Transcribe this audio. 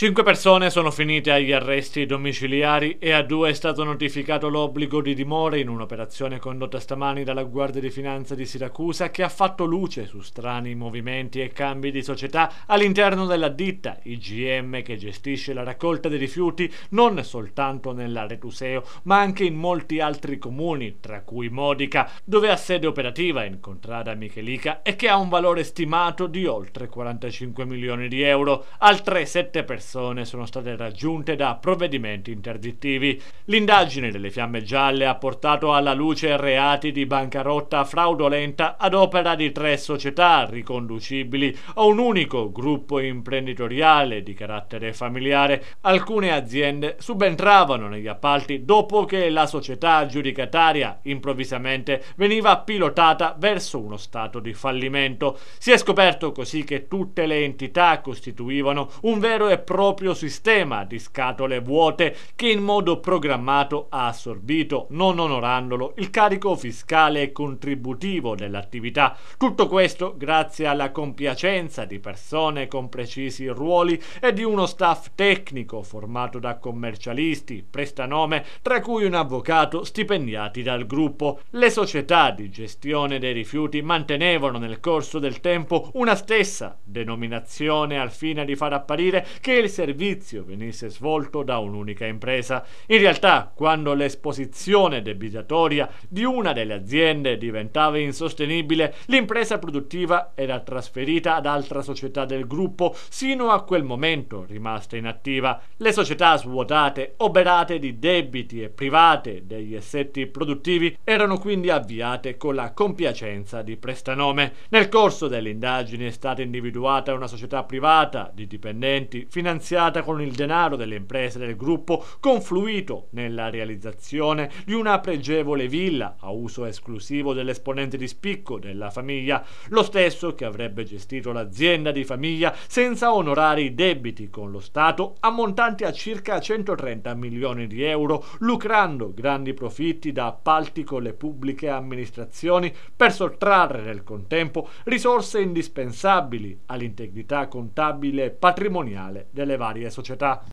Cinque persone sono finite agli arresti domiciliari e a due è stato notificato l'obbligo di dimora in un'operazione condotta stamani dalla Guardia di Finanza di Siracusa che ha fatto luce su strani movimenti e cambi di società all'interno della ditta IGM che gestisce la raccolta dei rifiuti non soltanto nell'Aretuseo ma anche in molti altri comuni, tra cui Modica, dove ha sede operativa in contrada Michelica e che ha un valore stimato di oltre 45 milioni di euro. Altre sette persone persone sono state raggiunte da provvedimenti interdittivi. L'indagine delle Fiamme Gialle ha portato alla luce reati di bancarotta fraudolenta ad opera di tre società riconducibili a un unico gruppo imprenditoriale di carattere familiare. Alcune aziende subentravano negli appalti dopo che la società giudicataria improvvisamente veniva pilotata verso uno stato di fallimento. Si è scoperto così che tutte le entità costituivano un vero e proprio proprio sistema di scatole vuote che in modo programmato ha assorbito, non onorandolo, il carico fiscale e contributivo dell'attività. Tutto questo grazie alla compiacenza di persone con precisi ruoli e di uno staff tecnico formato da commercialisti, prestanome, tra cui un avvocato stipendiati dal gruppo. Le società di gestione dei rifiuti mantenevano nel corso del tempo una stessa denominazione al fine di far apparire che il servizio venisse svolto da un'unica impresa. In realtà, quando l'esposizione debitatoria di una delle aziende diventava insostenibile, l'impresa produttiva era trasferita ad altra società del gruppo, sino a quel momento rimasta inattiva. Le società svuotate, oberate di debiti e private degli assetti produttivi, erano quindi avviate con la compiacenza di prestanome. Nel corso delle indagini è stata individuata una società privata di dipendenti finanziari finanziata con il denaro delle imprese del gruppo, confluito nella realizzazione di una pregevole villa a uso esclusivo dell'esponente di spicco della famiglia, lo stesso che avrebbe gestito l'azienda di famiglia senza onorare i debiti con lo Stato ammontanti a circa 130 milioni di euro, lucrando grandi profitti da appalti con le pubbliche amministrazioni per sottrarre nel contempo risorse indispensabili all'integrità contabile e patrimoniale delle varie società.